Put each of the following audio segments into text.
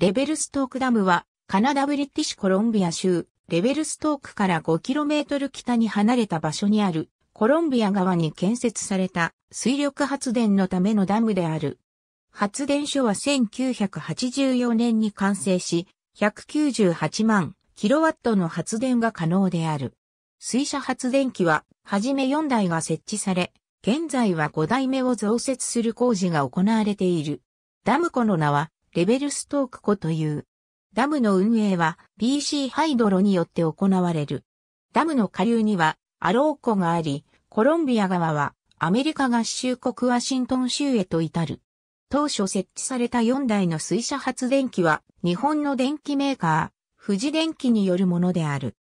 レベルストークダムは、カナダブリティッシュコロンビア州、レベルストークから 5km 北に離れた場所にある、コロンビア側に建設された水力発電のためのダムである。発電所は1984年に完成し、198万キロワットの発電が可能である。水車発電機は、はじめ4台が設置され、現在は5台目を増設する工事が行われている。ダム湖の名は、レベルストーク湖という。ダムの運営は BC ハイドロによって行われる。ダムの下流にはアロー湖があり、コロンビア側はアメリカ合衆国ワシントン州へと至る。当初設置された4台の水車発電機は日本の電機メーカー、富士電機によるものである。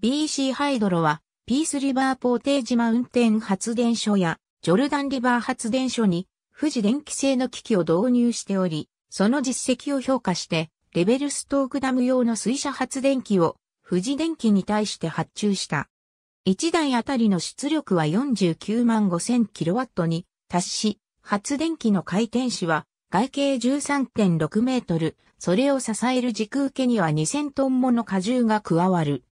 BC ハイドロはピースリバーポーテージマウンテン発電所やジョルダンリバー発電所に富士電機製の機器を導入しており、その実績を評価して、レベルストークダム用の水車発電機を富士電機に対して発注した。1台あたりの出力は49万5000キロワットに達し、発電機の回転子は外径13.6メートル、それを支える軸受けには2000トンもの荷重が加わる。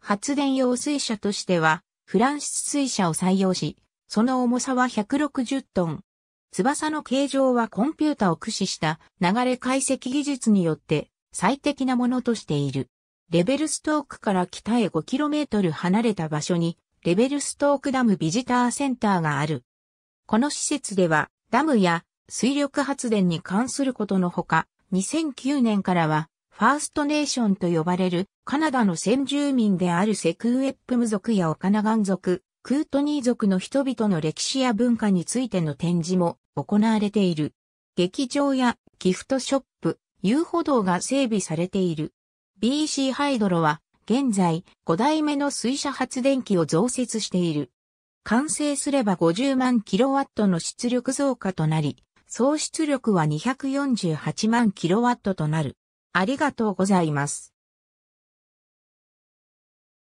発電用水車としては、フランス水車を採用し、その重さは160トン、翼の形状はコンピュータを駆使した流れ解析技術によって最適なものとしている。レベルストークから北へ 5km 離れた場所にレベルストークダムビジターセンターがある。この施設ではダムや水力発電に関することのほか、2009年からはファーストネーションと呼ばれるカナダの先住民であるセクウエップム族やオカナガン族、クートニー族の人々の歴史や文化についての展示も行われている。劇場やギフトショップ、遊歩道が整備されている。BC ハイドロは現在5代目の水車発電機を増設している。完成すれば50万キロワットの出力増加となり、総出力は248万キロワットとなる。ありがとうございます。